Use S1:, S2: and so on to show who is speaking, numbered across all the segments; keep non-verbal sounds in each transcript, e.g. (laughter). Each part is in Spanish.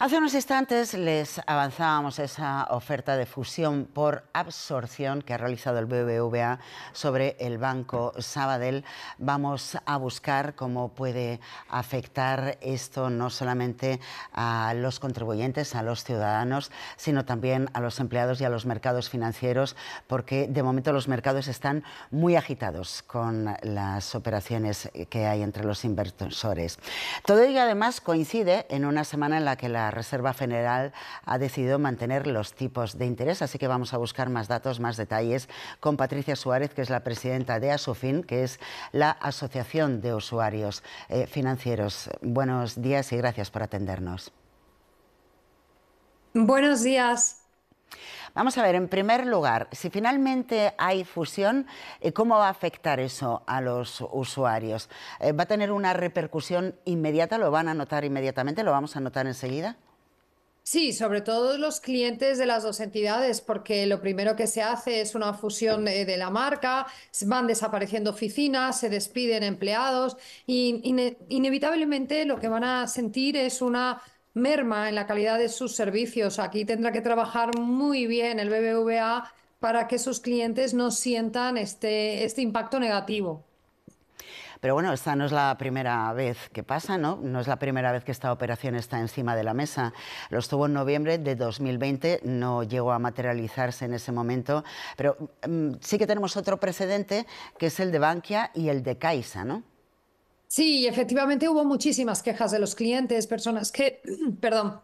S1: Hace unos instantes les avanzábamos esa oferta de fusión por absorción que ha realizado el BBVA sobre el Banco Sabadell. Vamos a buscar cómo puede afectar esto no solamente a los contribuyentes, a los ciudadanos, sino también a los empleados y a los mercados financieros, porque de momento los mercados están muy agitados con las operaciones que hay entre los inversores. Todo ello además coincide en una semana en la que la la Reserva Federal ha decidido mantener los tipos de interés, así que vamos a buscar más datos, más detalles con Patricia Suárez, que es la presidenta de ASUFIN, que es la Asociación de Usuarios eh, Financieros. Buenos días y gracias por atendernos. Buenos días. Vamos a ver, en primer lugar, si finalmente hay fusión, eh, ¿cómo va a afectar eso a los usuarios? Eh, ¿Va a tener una repercusión inmediata? ¿Lo van a notar inmediatamente? ¿Lo vamos a notar enseguida?
S2: Sí, sobre todo los clientes de las dos entidades, porque lo primero que se hace es una fusión eh, de, la marca, van desapareciendo oficinas, se despiden empleados y inevitablemente lo que van a sentir es una merma en la calidad de sus servicios. Aquí tendrá que trabajar muy bien el BBVA para que sus clientes no sientan este, este, impacto negativo.
S1: Pero bueno, esta no es la primera vez que pasa, ¿no? No es la primera vez que esta operación está encima de la mesa. Lo estuvo en noviembre de 2020, no llegó a materializarse en ese momento, pero mm, sí que tenemos otro precedente, que es el de Bankia y el de Caixa, ¿no? Sí, efectivamente hubo muchísimas quejas de los clientes, personas que, (clears throat)
S2: perdón,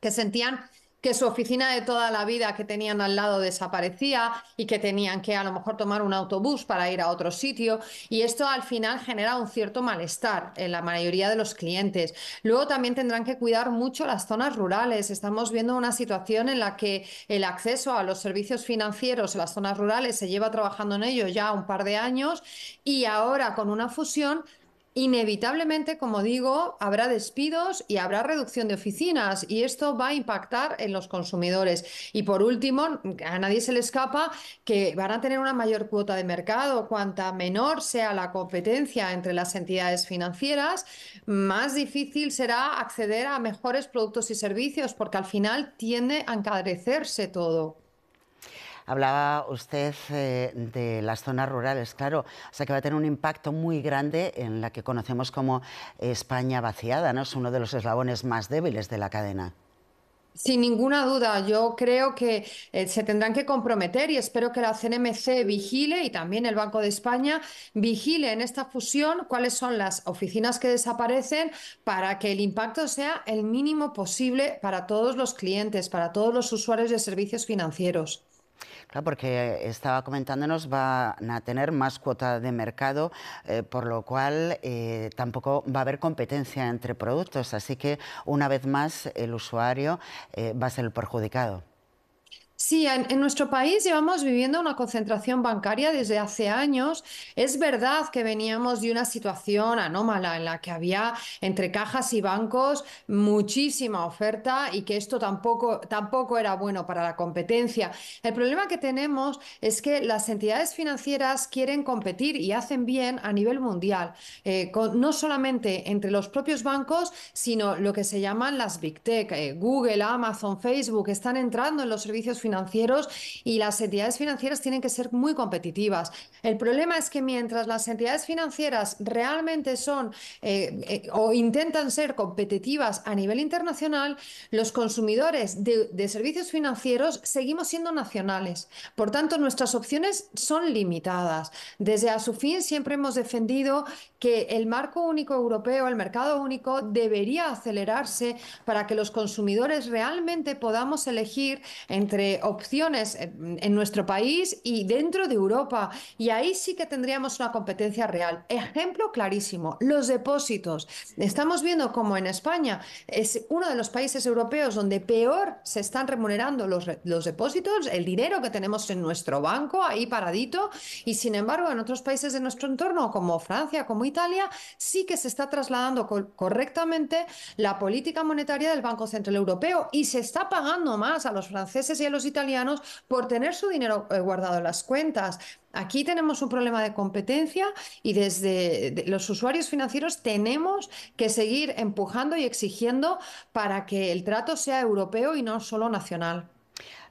S2: que sentían que su oficina de toda la vida que tenían al lado desaparecía y que tenían que a lo mejor tomar un autobús para ir a otro sitio y esto al final genera un cierto malestar en la mayoría de los clientes. Luego también tendrán que cuidar mucho las zonas rurales. Estamos viendo una situación en la que el acceso a los servicios financieros en las zonas rurales se lleva trabajando en ello ya un par de años y ahora con una fusión Inevitablemente, como digo, habrá despidos y habrá reducción de oficinas y esto va a impactar en los consumidores. Y por último, a nadie se le escapa que van a tener una mayor cuota de mercado. Cuanta menor sea la competencia entre las entidades financieras, más difícil será acceder a mejores productos y servicios porque al final tiende a encarecerse todo.
S1: Hablaba usted eh, de las zonas rurales, claro, o sea que va a tener un impacto muy grande en la que conocemos como España vaciada, ¿no? Es uno de los eslabones más débiles de la cadena.
S2: Sin ninguna duda, yo creo que eh, se tendrán que comprometer y espero que la CNMC vigile y también el Banco de España vigile en esta fusión cuáles son las oficinas que desaparecen para que el impacto sea el mínimo posible para todos los clientes, para todos los usuarios de servicios financieros.
S1: Claro, porque estaba comentándonos, van a tener más cuota de mercado, eh, por lo cual eh, tampoco va a haber competencia entre productos, así que una vez más el usuario eh, va a ser el perjudicado.
S2: Sí, en, nuestro país llevamos viviendo una concentración bancaria desde hace años. Es verdad que veníamos de una situación anómala en la que había entre cajas y bancos muchísima oferta y que esto tampoco, tampoco era bueno para la competencia. El problema que tenemos es que las entidades financieras quieren competir y hacen bien a nivel mundial, eh, no solamente entre los propios bancos, sino lo que se llaman las big tech. Eh, Google, Amazon, Facebook están entrando en los servicios financieros financieros y las entidades financieras tienen que ser muy competitivas. El problema es que mientras las entidades financieras realmente son eh, eh, o intentan ser competitivas a nivel internacional, los consumidores de, servicios financieros seguimos siendo nacionales. Por tanto, nuestras opciones son limitadas. Desde su fin siempre hemos defendido que el marco único europeo, el mercado único, debería acelerarse para que los consumidores realmente podamos elegir entre opciones en, nuestro país y dentro de Europa. Y ahí sí que tendríamos una competencia real. Ejemplo clarísimo, los depósitos. Estamos viendo como en España es uno de los países europeos donde peor se están remunerando los, depósitos, el dinero que tenemos en nuestro banco ahí paradito. Y sin embargo, en otros países de nuestro entorno, como Francia, como Italia, sí que se está trasladando correctamente la política monetaria del Banco Central Europeo y se está pagando más a los franceses y a los italianos italianos por tener su dinero eh, guardado en las cuentas. Aquí tenemos un problema de competencia y desde los usuarios financieros tenemos que seguir empujando y exigiendo para que el trato sea europeo y no solo nacional.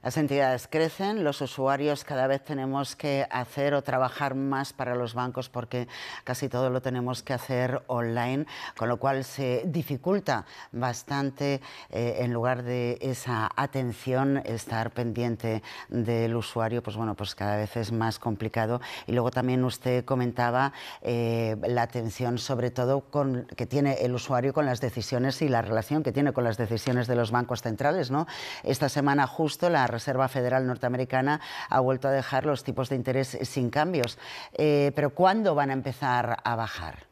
S1: Las entidades crecen, los usuarios cada vez tenemos que hacer o trabajar más para los bancos porque casi todo lo tenemos que hacer online, con lo cual se dificulta bastante eh, en lugar de esa atención estar pendiente del usuario, pues bueno, pues cada vez es más complicado. Y luego también usted comentaba eh, la atención sobre todo con, que tiene el usuario con las decisiones y la relación que tiene con las decisiones de los bancos centrales, ¿no? Esta semana justo la Reserva Federal norteamericana ha vuelto a dejar los tipos de interés sin cambios. Eh, pero ¿cuándo van a empezar a bajar?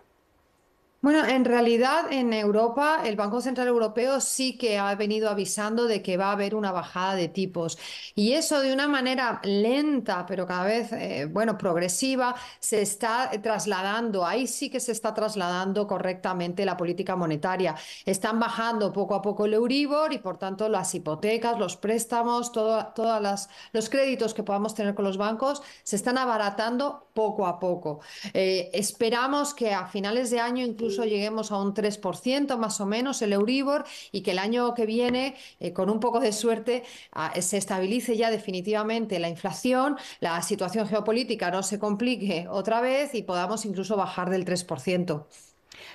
S2: Bueno, en realidad en Europa el Banco Central Europeo sí que ha venido avisando de que va a haber una bajada de tipos y eso de una manera lenta pero cada vez eh, bueno progresiva se está trasladando ahí sí que se está trasladando correctamente la política monetaria están bajando poco a poco el Euribor y por tanto las hipotecas los préstamos todos todas los créditos que podamos tener con los bancos se están abaratando poco a poco eh, esperamos que a finales de año incluso incluso lleguemos a un 3% más o menos el Euribor y que el año que viene, eh, con un poco de suerte, ah, se estabilice ya definitivamente la inflación, la situación geopolítica no se complique otra vez y podamos incluso bajar del
S1: 3%.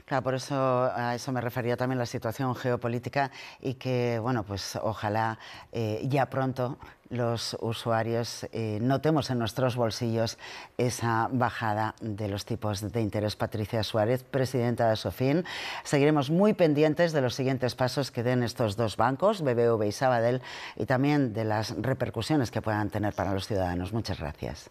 S1: Claro, por eso a eso me refería también la situación geopolítica y que, bueno, pues ojalá eh, ya pronto los usuarios eh, notemos en nuestros bolsillos esa bajada de los tipos de interés. Patricia Suárez, presidenta de SOFIN. Seguiremos muy pendientes de los siguientes pasos que den estos dos bancos, BBV y Sabadell, y también de las repercusiones que puedan tener para los ciudadanos. Muchas gracias.